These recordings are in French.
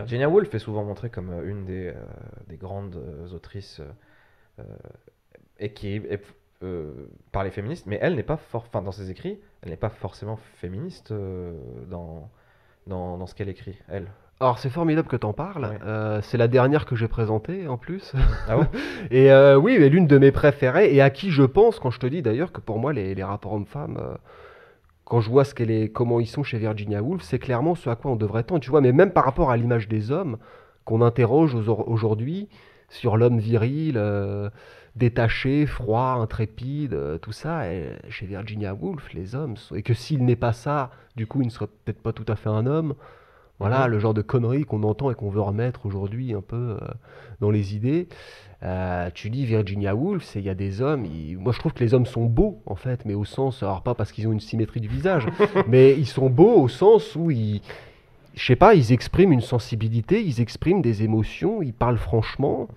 Virginia Woolf est souvent montrée comme euh, une des, euh, grandes euh, autrices et par les féministes, mais elle n'est pas for dans ses écrits, elle n'est pas forcément féministe dans, ce qu'elle écrit, elle. Alors c'est formidable que t'en parles. c'est la dernière que j'ai présentée en plus. Ah et oui, mais l'une de mes préférées et à qui je pense quand je te dis d'ailleurs que pour moi les, rapports hommes-femmes, quand je vois ce qu'elle est, comment ils sont chez Virginia Woolf, c'est clairement ce à quoi on devrait tendre. Tu vois, mais même par rapport à l'image des hommes qu'on interroge aujourd'hui sur l'homme viril, euh, détaché, froid, intrépide, euh, tout ça, chez Virginia Woolf, les hommes et que s'il n'est pas ça, du coup, il ne serait peut-être pas tout à fait un homme. Voilà, le genre de conneries qu'on entend et qu'on veut remettre aujourd'hui un peu euh, dans les idées. Euh, tu dis Virginia Woolf, il y a des hommes. moi, je trouve que les hommes sont beaux, en fait, mais au sens, alors pas parce qu'ils ont une symétrie du visage, mais ils sont beaux au sens où ils, je sais pas, ils expriment une sensibilité, ils expriment des émotions, ils parlent franchement,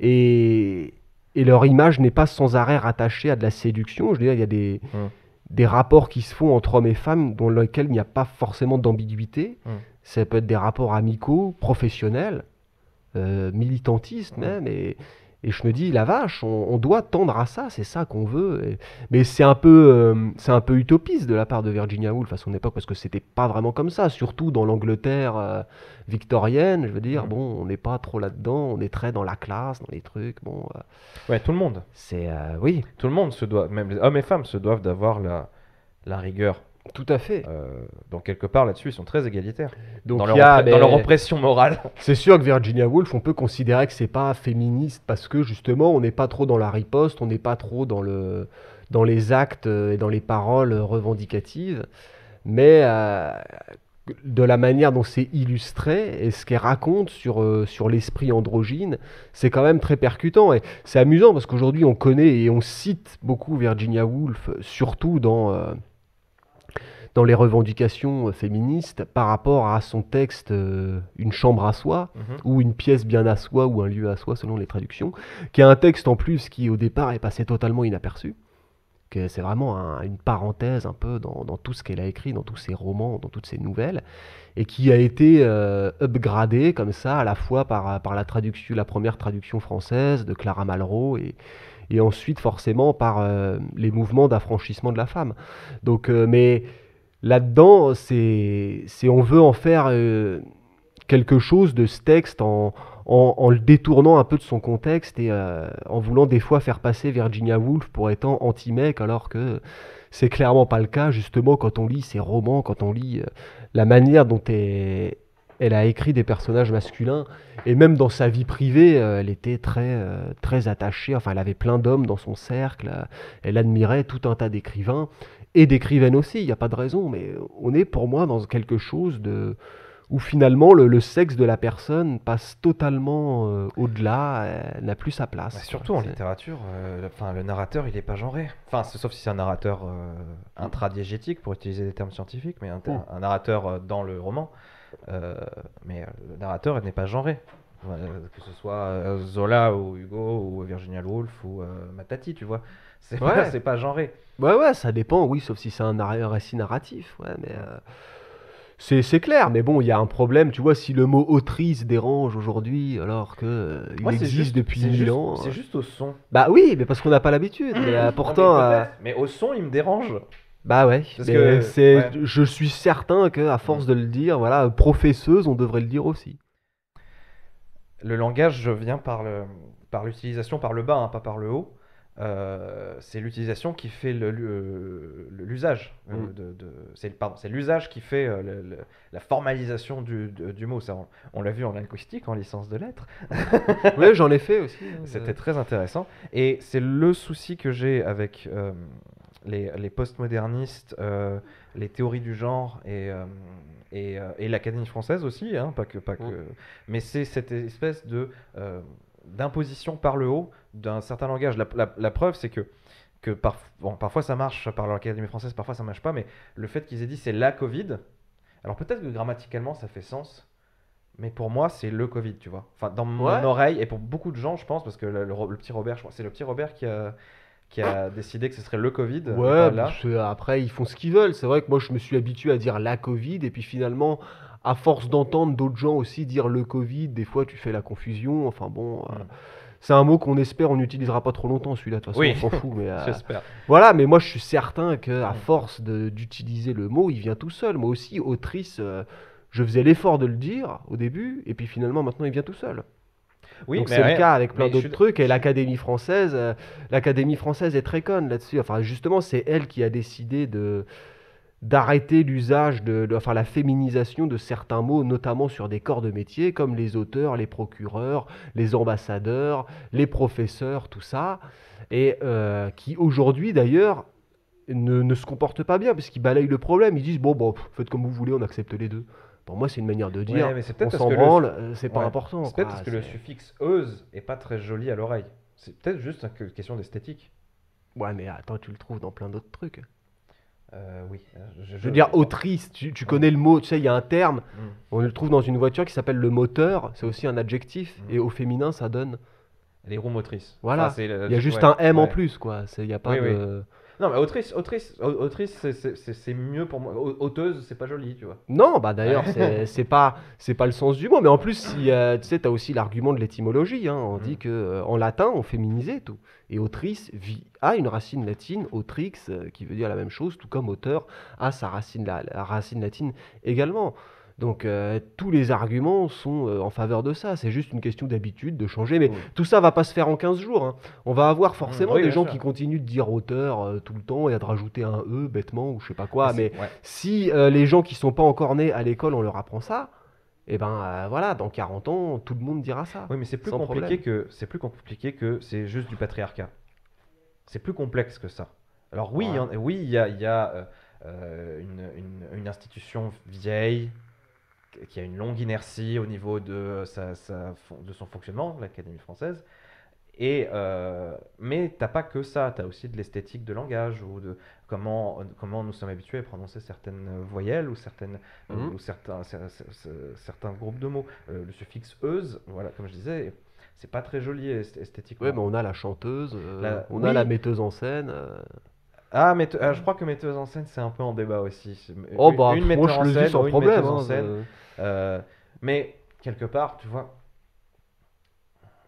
et, leur image n'est pas sans arrêt rattachée à de la séduction. Je veux dire, il y a des, hum. rapports qui se font entre hommes et femmes dans lesquels il n'y a pas forcément d'ambiguïté. Hum. Ça peut être des rapports amicaux, professionnels. Euh, militantiste même, et, je me dis, la vache, on, doit tendre à ça, c'est ça qu'on veut. mais c'est un, peu, euh, c'est un peu utopiste de la part de Virginia Woolf à son époque, parce que c'était pas vraiment comme ça, surtout dans l'Angleterre euh, victorienne. Je veux dire, bon, on n'est pas trop là-dedans, on est très dans la classe, dans les trucs. Bon, ouais, tout le monde. C'est, oui. Tout le monde se doit, même les hommes et femmes se doivent d'avoir la, la rigueur tout à fait. Euh, donc quelque part là-dessus, ils sont très égalitaires. Donc dans, leur, a, dans leur oppression morale. C'est sûr que Virginia Woolf, on peut considérer que c'est pas féministe parce que justement, on n'est pas trop dans la riposte, on n'est pas trop dans le dans les actes euh, et dans les paroles revendicatives, mais euh, de la manière dont c'est illustré et ce qu'elle raconte sur, euh, sur l'esprit androgyne, c'est quand même très percutant. Et c'est amusant parce qu'aujourd'hui, on connaît et on cite beaucoup Virginia Woolf, surtout dans, dans les revendications euh, féministes par rapport à son texte euh, Une chambre à soi, mhm. ou une pièce bien à soi, ou un lieu à soi, selon les traductions, qui est un texte en plus qui, au départ, est passé totalement inaperçu. C'est vraiment une parenthèse un peu dans, tout ce qu'elle a écrit, dans tous ses romans, dans toutes ses nouvelles, et qui a été euh, upgradé comme ça, à la fois par, par la, traduction, la première traduction française de Clara Malraux et, et ensuite forcément par les mouvements d'affranchissement de la femme. Donc, mais là-dedans, c'est, on veut en faire euh, quelque chose de ce texte en, le détournant un peu de son contexte et euh, en voulant des fois faire passer Virginia Woolf pour étant anti-mec, alors que c'est clairement pas le cas. Justement, quand on lit ses romans, quand on lit euh, la manière dont elle a écrit des personnages masculins, et même dans sa vie privée, elle était très, très attachée, enfin elle avait plein d'hommes dans son cercle, elle admirait tout un tas d'écrivains, et d'écrivaine aussi, il n'y a pas de raison, mais on est pour moi dans quelque chose de où finalement le, sexe de la personne passe totalement euh, au-delà, n'a plus sa place. Bah, surtout en littérature, euh, enfin le, narrateur il n'est pas genré. Enfin, sauf si c'est un narrateur euh, intradiégétique pour utiliser des termes scientifiques, mais un, oh. un narrateur dans le roman. mais le narrateur n'est pas genré. Euh, que ce soit euh, Zola ou Hugo ou Virginia Woolf ou euh, Matati, tu vois. C'est pas, pas, genré. Ouais, ouais, ça dépend, oui, sauf si c'est un, récit narratif. Ouais, mais. c'est clair, mais bon, il y a un problème, tu vois, si le mot autrice dérange aujourd'hui, alors que il existe depuis mille ans. C'est juste au son. Bah oui, mais parce qu'on n'a pas l'habitude. Ah, mais pourtant. mais, au son, il me dérange. Bah ouais, parce que, je suis certain que à force de le dire, voilà, professeuse, on devrait le dire aussi le langage vient par l'utilisation par, par, le bas, hein, pas par le haut. Euh, c'est l'utilisation qui fait l'usage. c'est l'usage qui fait euh, la formalisation du, mot. Ça, on, l'a vu en linguistique, en licence de lettres. oui, j'en ai fait aussi. Hein, C'était très intéressant. Et c'est le souci que j'ai avec euh, les, les postmodernistes, les théories du genre et euh, et, l'Académie française aussi, hein, pas que, pas que. Mais c'est cette espèce de euh, d'imposition par le haut d'un certain langage. La, la, preuve, c'est que que parfois ça marche par l'Académie française, parfois ça marche pas, mais le fait qu'ils aient dit c'est la Covid, alors peut-être que grammaticalement ça fait sens, mais pour moi, c'est le Covid, tu vois. Enfin, dans mon oreille, et pour beaucoup de gens, je pense, parce que le, petit Robert, je crois, c'est le petit Robert qui a, qui a décidé que ce serait le Covid. Ouais, après, ils font ce qu'ils veulent. C'est vrai que moi, je me suis habitué à dire la Covid, et puis finalement, à force d'entendre d'autres gens aussi dire le Covid, des fois, tu fais la confusion. Enfin bon. Euh, hmm. c'est un mot qu'on espère on n'utilisera pas trop longtemps celui-là de toute façon on s'en fout euh, voilà mais moi je suis certain que à hmm. force d'utiliser le mot il vient tout seul moi aussi autrice euh, je faisais l'effort de le dire au début et puis finalement maintenant il vient tout seul donc c'est le cas avec plein d'autres trucs. Et l'Académie française, euh, l'Académie française est très conne là-dessus. Enfin, justement, c'est elle qui a décidé de d'arrêter l'usage de, enfin la féminisation de certains mots, notamment sur des corps de métier comme les auteurs, les procureurs, les ambassadeurs, les professeurs, tout ça, et euh, qui aujourd'hui d'ailleurs ne, se comportent pas bien puisqu'ils balayent le problème. Ils disent bon bon, faites comme vous voulez, on accepte les deux. Pour moi, c'est une manière de dire, on s'en branle, c'est pas important. C'est peut-être parce que le suffixe euse est pas très joli à l'oreille. C'est peut-être juste une question d'esthétique. Ouais, mais attends, tu le trouves dans plein d'autres trucs. Euh, oui. Euh, je, veux dire, autrice, tu, connais le mot, tu sais, il y a un terme, hmm. on le trouve dans une voiture qui s'appelle le moteur, c'est aussi un adjectif, hmm. et au féminin, ça donne. Les roues motrices. Voilà, il y a juste un M en plus, quoi. Il n'y a pas de. Non, mais autrice, autrice, autrice, c'est mieux pour moi. Auteuse, c'est pas joli, tu vois. Non, bah d'ailleurs, c'est pas, c'est pas le sens du mot. Mais en plus, euh, tu sais, t'as aussi l'argument de l'étymologie. Hein. On mm. dit que euh, en latin, on féminisait tout. Et autrice a une racine latine, autrix, euh, qui veut dire la même chose, tout comme auteur a sa racine, racine latine également. Donc euh, tous les arguments sont euh, en faveur de ça. C'est juste une question d'habitude, de changer. Mais tout ça va pas se faire en 15 jours. Hein. On va avoir forcément mm. des gens qui continuent de dire auteur euh, tout le temps et à de rajouter un E bêtement ou je sais pas quoi. Ah, mais, si les gens qui sont pas encore nés à l'école, on leur apprend ça, et eh ben voilà, dans 40 ans, tout le monde dira ça. Oui, mais c'est plus compliqué que c'est plus compliqué que c'est juste du patriarcat. C'est plus complexe que ça. Alors oui, y a, oui, il y a, une, institution vieille qui a une longue inertie au niveau de, euh, sa, de son fonctionnement, l'Académie française. Et, euh, mais t'as pas que ça, tu as aussi de l'esthétique de langage ou de comment, comment nous sommes habitués à prononcer certaines voyelles ou, certaines, euh, mhm. ou certains, certains groupes de mots. Euh, le suffixe euse, voilà, comme je disais, c'est pas très joli esthétiquement. Oui, mais on a la chanteuse, on a la metteuse en scène. Ah, mais ah, je crois que metteuse en scène, c'est un peu en débat aussi. Oh, bah, une, metteuse en hein, scène, sans problème, en scène. Euh, mais quelque part, tu vois,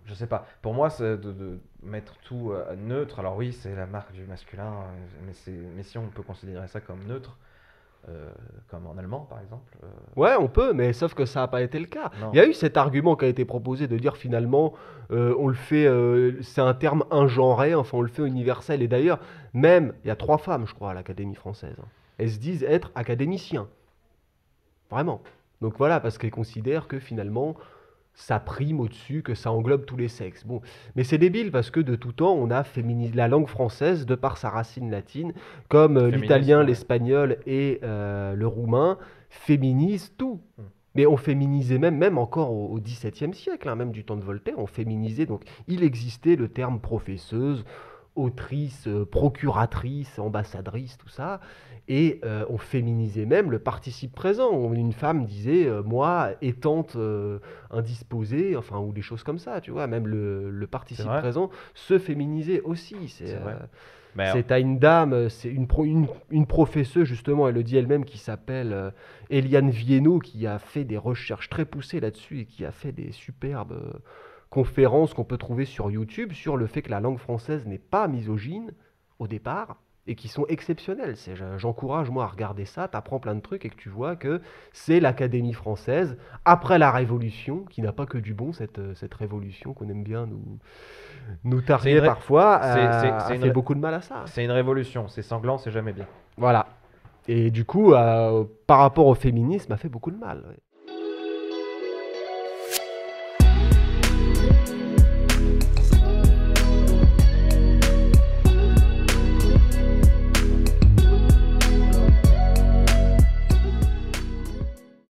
je sais pas. Pour moi, c'est de, mettre tout euh, neutre. Alors oui, c'est la marque du masculin, euh, mais, mais si on peut considérer ça comme neutre. comme en allemand par exemple. Ouais, on peut, mais sauf que ça n'a pas été le cas. Il y a eu cet argument qui a été proposé de dire finalement, on le fait, c'est un terme ingenré, enfin on le fait universel. Et d'ailleurs, même, il y a trois femmes, je crois, à l'Académie française. Hein, elles se disent être académiciens. Vraiment. Donc voilà, parce qu'elle considère que finalement, ça prime au-dessus, que ça englobe tous les sexes. Bon, mais c'est débile parce que de tout temps, on a féminisé la langue française de par sa racine latine, comme euh, l'italien, l'espagnol et euh, le roumain féminisent tout. Mm. Mais on féminisait même, même encore au XVIIe siècle, hein, même du temps de Voltaire, on féminisait. Donc, il existait le terme professeuse, autrice, euh, procuratrice, ambassadrice, tout ça. Et euh, on féminisait même le participe présent. Une femme disait euh, moi, étante indisposée, enfin, ou des choses comme ça, tu vois. Même le, participe présent se féminisait aussi. C'est à une dame, c'est une, une, une, professeuse justement, elle le dit elle-même, qui s'appelle Eliane Viennot, qui a fait des recherches très poussées là-dessus et qui a fait des superbes conférences qu'on peut trouver sur YouTube sur le fait que la langue française n'est pas misogyne au départ et qui sont exceptionnelles. J'encourage moi à regarder ça, tu apprends plein de trucs et que tu vois que c'est l'Académie française, après la Révolution, qui n'a pas que du bon, cette, euh, cette révolution qu'on aime bien nous, nous targuer parfois, c'est euh, fait beaucoup de mal à ça. C'est une révolution, c'est sanglant, c'est jamais bien. Voilà. Et du coup, euh, par rapport au féminisme, a fait beaucoup de mal.